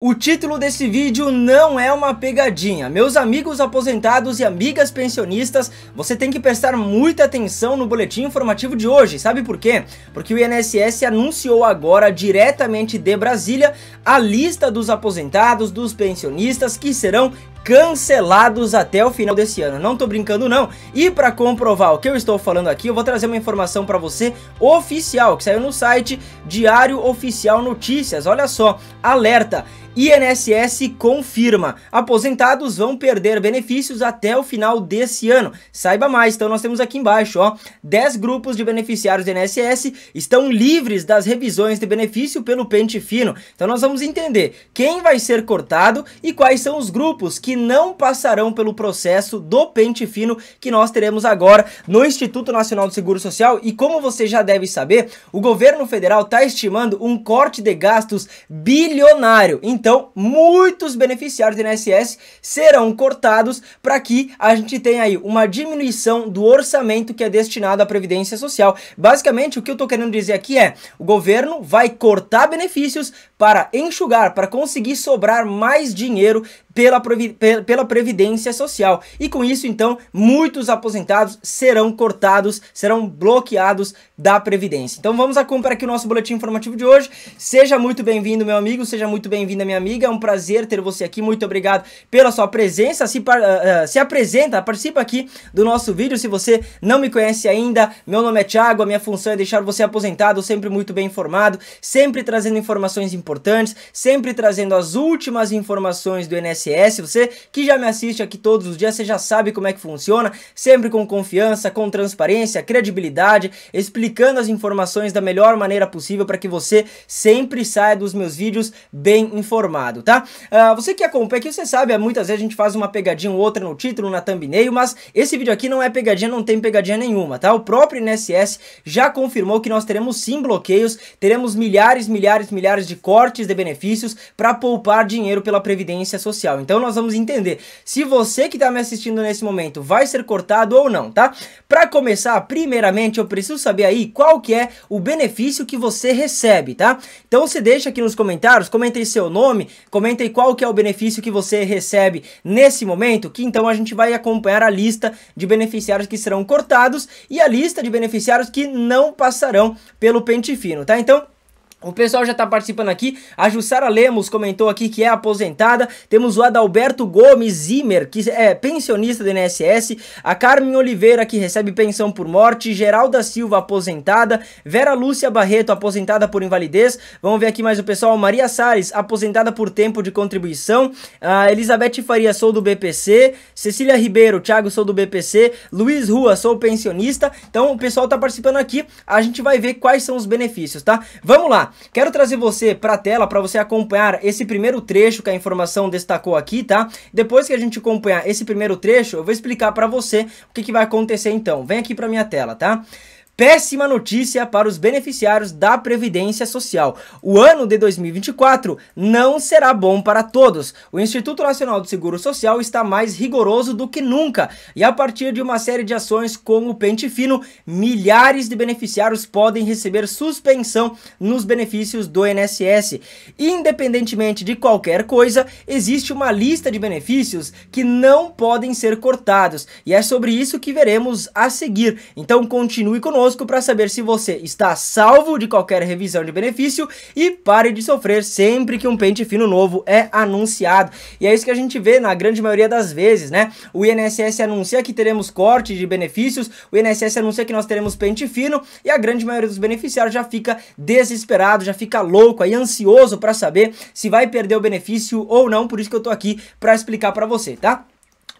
O título desse vídeo não é uma pegadinha. Meus amigos aposentados e amigas pensionistas, você tem que prestar muita atenção no boletim informativo de hoje. Sabe por quê? Porque o INSS anunciou agora diretamente de Brasília a lista dos aposentados, dos pensionistas que serão cancelados até o final desse ano. Não tô brincando não. E para comprovar o que eu estou falando aqui, eu vou trazer uma informação para você oficial, que saiu no site Diário Oficial Notícias. Olha só, alerta. INSS confirma. Aposentados vão perder benefícios até o final desse ano. Saiba mais, então nós temos aqui embaixo, ó, 10 grupos de beneficiários do INSS estão livres das revisões de benefício pelo pente fino. Então nós vamos entender quem vai ser cortado e quais são os grupos que não passarão pelo processo do pente fino que nós teremos agora no Instituto Nacional do Seguro Social. E como você já deve saber, o governo federal está estimando um corte de gastos bilionário. Então, muitos beneficiários do INSS serão cortados para que a gente tenha aí uma diminuição do orçamento que é destinado à Previdência Social. Basicamente, o que eu estou querendo dizer aqui é, o governo vai cortar benefícios para enxugar, para conseguir sobrar mais dinheiro pela, pela Previdência Social. E com isso, então, muitos aposentados serão cortados, serão bloqueados da Previdência. Então vamos acompanhar aqui o nosso boletim informativo de hoje. Seja muito bem-vindo, meu amigo, seja muito bem-vinda, minha amiga. É um prazer ter você aqui. Muito obrigado pela sua presença. Se, uh, se apresenta, participa aqui do nosso vídeo. Se você não me conhece ainda, meu nome é Thiago, a minha função é deixar você aposentado, sempre muito bem informado, sempre trazendo informações importantes, sempre trazendo as últimas informações do INSS CSS. Você que já me assiste aqui todos os dias, você já sabe como é que funciona, sempre com confiança, com transparência, credibilidade, explicando as informações da melhor maneira possível para que você sempre saia dos meus vídeos bem informado, tá? Uh, você que acompanha aqui, você sabe, é, muitas vezes a gente faz uma pegadinha ou outra no título, na thumbnail, mas esse vídeo aqui não é pegadinha, não tem pegadinha nenhuma, tá? O próprio INSS já confirmou que nós teremos sim bloqueios, teremos milhares, milhares, milhares de cortes de benefícios para poupar dinheiro pela Previdência Social. Então nós vamos entender se você que está me assistindo nesse momento vai ser cortado ou não, tá? Para começar, primeiramente eu preciso saber aí qual que é o benefício que você recebe, tá? Então você deixa aqui nos comentários, comenta aí seu nome, comenta aí qual que é o benefício que você recebe nesse momento, que então a gente vai acompanhar a lista de beneficiários que serão cortados e a lista de beneficiários que não passarão pelo pente fino, tá? Então o pessoal já está participando aqui. A Jussara Lemos comentou aqui que é aposentada. Temos o Adalberto Gomes Zimmer, que é pensionista do INSS. A Carmen Oliveira, que recebe pensão por morte. Geralda Silva, aposentada. Vera Lúcia Barreto, aposentada por invalidez. Vamos ver aqui mais o pessoal. Maria Salles, aposentada por tempo de contribuição. A Elizabeth Faria, sou do BPC. Cecília Ribeiro, Thiago, sou do BPC. Luiz Rua, sou pensionista. Então o pessoal está participando aqui. A gente vai ver quais são os benefícios, tá? Vamos lá. Quero trazer você para a tela para você acompanhar esse primeiro trecho que a informação destacou aqui, tá? Depois que a gente acompanhar esse primeiro trecho, eu vou explicar para você o que, que vai acontecer então. Vem aqui para minha tela, tá? Péssima notícia para os beneficiários da Previdência Social. O ano de 2024 não será bom para todos. O Instituto Nacional do Seguro Social está mais rigoroso do que nunca e, a partir de uma série de ações com o pente fino, milhares de beneficiários podem receber suspensão nos benefícios do INSS. Independentemente de qualquer coisa, existe uma lista de benefícios que não podem ser cortados e é sobre isso que veremos a seguir. Então, continue conosco conosco para saber se você está salvo de qualquer revisão de benefício e pare de sofrer sempre que um pente fino novo é anunciado. E é isso que a gente vê na grande maioria das vezes, né? O INSS anuncia que teremos corte de benefícios, o INSS anuncia que nós teremos pente fino e a grande maioria dos beneficiários já fica desesperado, já fica louco, aí ansioso para saber se vai perder o benefício ou não. Por isso que eu tô aqui para explicar para você, tá?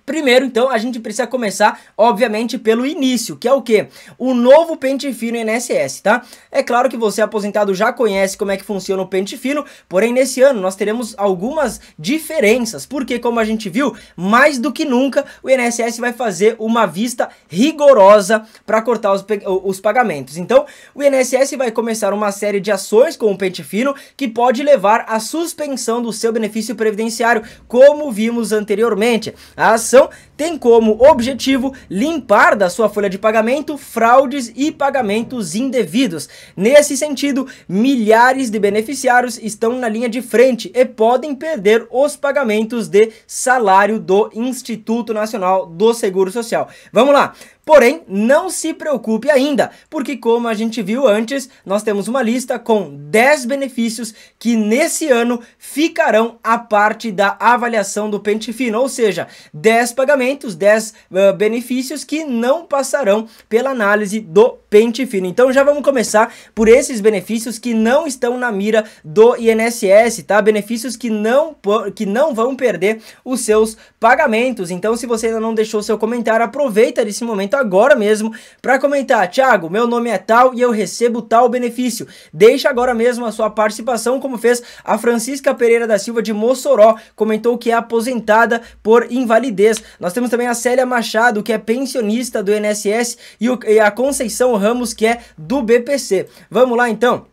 Primeiro, então, a gente precisa começar, obviamente, pelo início, que é o quê? O novo pente fino INSS, tá? É claro que você aposentado já conhece como é que funciona o pente fino, porém nesse ano nós teremos algumas diferenças, porque como a gente viu, mais do que nunca o INSS vai fazer uma vista rigorosa para cortar os, os pagamentos. Então, o INSS vai começar uma série de ações com o pente fino que pode levar à suspensão do seu benefício previdenciário, como vimos anteriormente. A ação então, tem como objetivo limpar da sua folha de pagamento fraudes e pagamentos indevidos. Nesse sentido, milhares de beneficiários estão na linha de frente e podem perder os pagamentos de salário do Instituto Nacional do Seguro Social. Vamos lá. Porém, não se preocupe ainda, porque como a gente viu antes, nós temos uma lista com 10 benefícios que nesse ano ficarão a parte da avaliação do pente fino, ou seja, 10 pagamentos, 10 uh, benefícios que não passarão pela análise do pente fino. Então já vamos começar por esses benefícios que não estão na mira do INSS, tá? Benefícios que não, que não vão perder os seus pagamentos. Então se você ainda não deixou seu comentário, aproveita desse momento agora mesmo para comentar. Tiago, meu nome é tal e eu recebo tal benefício. Deixa agora mesmo a sua participação, como fez a Francisca Pereira da Silva de Mossoró, comentou que é aposentada por invalidez. Nós temos também a Célia Machado, que é pensionista do INSS e, o, e a Conceição Ramos, que é do BPC. Vamos lá então?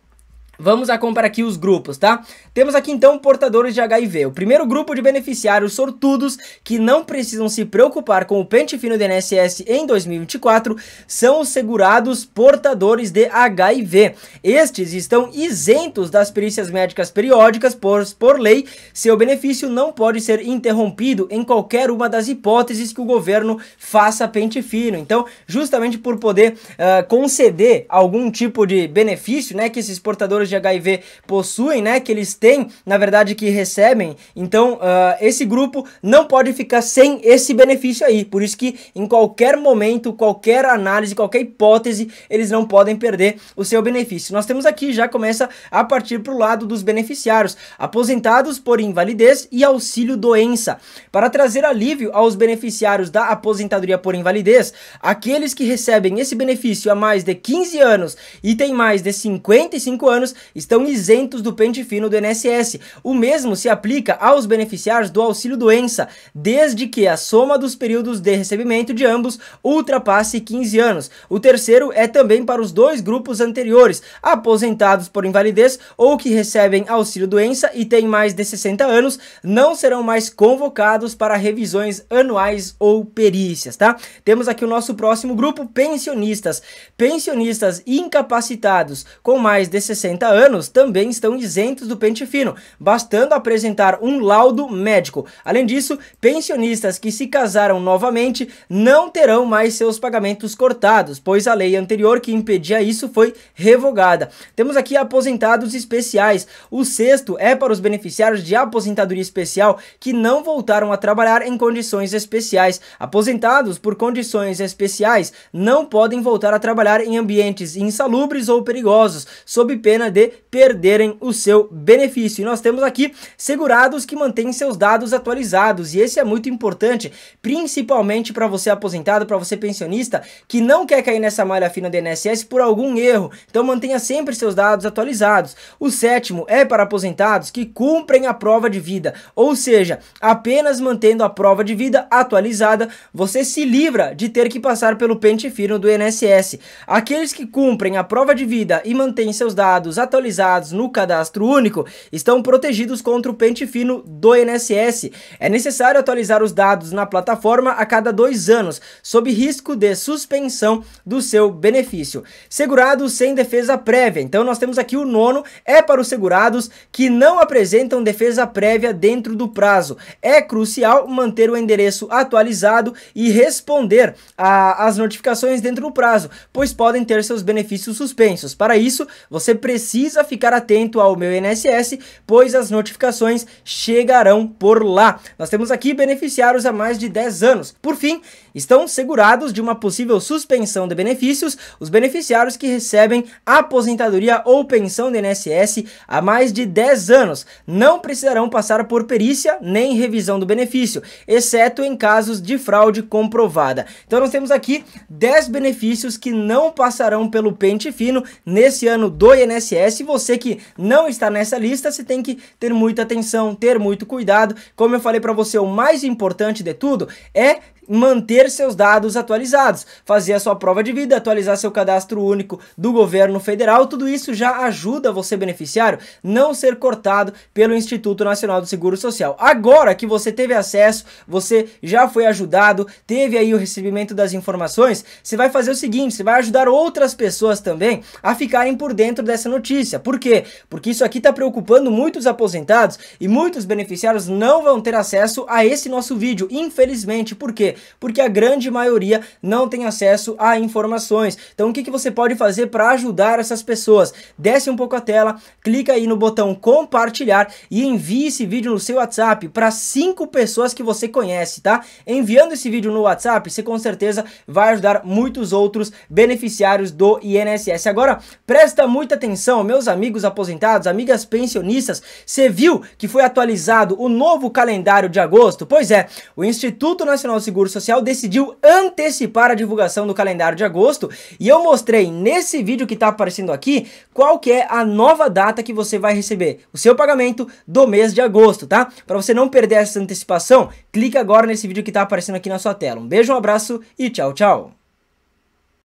Vamos a comprar aqui os grupos, tá? Temos aqui então portadores de HIV. O primeiro grupo de beneficiários sortudos que não precisam se preocupar com o pente fino do INSS em 2024 são os segurados portadores de HIV. Estes estão isentos das perícias médicas periódicas por, por lei. Seu benefício não pode ser interrompido em qualquer uma das hipóteses que o governo faça pente fino. Então, justamente por poder uh, conceder algum tipo de benefício, né, que esses portadores portadores de HIV possuem, né? Que eles têm, na verdade, que recebem. Então, uh, esse grupo não pode ficar sem esse benefício aí. Por isso que em qualquer momento, qualquer análise, qualquer hipótese, eles não podem perder o seu benefício. Nós temos aqui, já começa a partir para o lado dos beneficiários, aposentados por invalidez e auxílio doença. Para trazer alívio aos beneficiários da aposentadoria por invalidez, aqueles que recebem esse benefício há mais de 15 anos e têm mais de 55 anos estão isentos do pente fino do INSS. O mesmo se aplica aos beneficiários do auxílio doença, desde que a soma dos períodos de recebimento de ambos ultrapasse 15 anos. O terceiro é também para os dois grupos anteriores, aposentados por invalidez ou que recebem auxílio doença e têm mais de 60 anos, não serão mais convocados para revisões anuais ou perícias, tá? Temos aqui o nosso próximo grupo, pensionistas. Pensionistas incapacitados com mais de 60 50 anos também estão isentos do pente fino, bastando apresentar um laudo médico. Além disso, pensionistas que se casaram novamente não terão mais seus pagamentos cortados, pois a lei anterior que impedia isso foi revogada. Temos aqui aposentados especiais. O sexto é para os beneficiários de aposentadoria especial que não voltaram a trabalhar em condições especiais. Aposentados por condições especiais não podem voltar a trabalhar em ambientes insalubres ou perigosos, sob pena de perderem o seu benefício. E nós temos aqui segurados que mantêm seus dados atualizados, e esse é muito importante, principalmente para você aposentado, para você pensionista, que não quer cair nessa malha fina do INSS por algum erro. Então mantenha sempre seus dados atualizados. O sétimo é para aposentados que cumprem a prova de vida, ou seja, apenas mantendo a prova de vida atualizada, você se livra de ter que passar pelo pente fino do INSS. Aqueles que cumprem a prova de vida e mantêm seus dados atualizados, atualizados no cadastro único estão protegidos contra o pente fino do INSS. É necessário atualizar os dados na plataforma a cada dois anos, sob risco de suspensão do seu benefício. Segurados sem defesa prévia. Então nós temos aqui o nono, é para os segurados que não apresentam defesa prévia dentro do prazo. É crucial manter o endereço atualizado e responder às notificações dentro do prazo, pois podem ter seus benefícios suspensos. Para isso, você precisa precisa ficar atento ao meu INSS, pois as notificações chegarão por lá. Nós temos aqui beneficiários há mais de 10 anos. Por fim, estão segurados de uma possível suspensão de benefícios os beneficiários que recebem aposentadoria ou pensão do INSS há mais de 10 anos. Não precisarão passar por perícia nem revisão do benefício, exceto em casos de fraude comprovada. Então nós temos aqui 10 benefícios que não passarão pelo pente fino nesse ano do INSS. Você que não está nessa lista, você tem que ter muita atenção, ter muito cuidado. Como eu falei para você, o mais importante de tudo é manter seus dados atualizados, fazer a sua prova de vida, atualizar seu cadastro único do governo federal, tudo isso já ajuda você beneficiário não ser cortado pelo Instituto Nacional do Seguro Social. Agora que você teve acesso, você já foi ajudado, teve aí o recebimento das informações, você vai fazer o seguinte, você vai ajudar outras pessoas também a ficarem por dentro dessa notícia. Por quê? Porque isso aqui está preocupando muitos aposentados e muitos beneficiários não vão ter acesso a esse nosso vídeo, infelizmente. Por quê? Porque a grande maioria não tem acesso a informações. Então o que, que você pode fazer para ajudar essas pessoas? Desce um pouco a tela, clica aí no botão compartilhar e envie esse vídeo no seu WhatsApp para cinco pessoas que você conhece, tá? Enviando esse vídeo no WhatsApp, você com certeza vai ajudar muitos outros beneficiários do INSS. Agora, presta muita atenção, meus amigos aposentados, amigas pensionistas, você viu que foi atualizado o novo calendário de agosto? Pois é, o Instituto Nacional do Seguro Seguro Social decidiu antecipar a divulgação do calendário de agosto e eu mostrei nesse vídeo que está aparecendo aqui qual que é a nova data que você vai receber o seu pagamento do mês de agosto, tá? Para você não perder essa antecipação, clica agora nesse vídeo que está aparecendo aqui na sua tela. Um beijo, um abraço e tchau, tchau!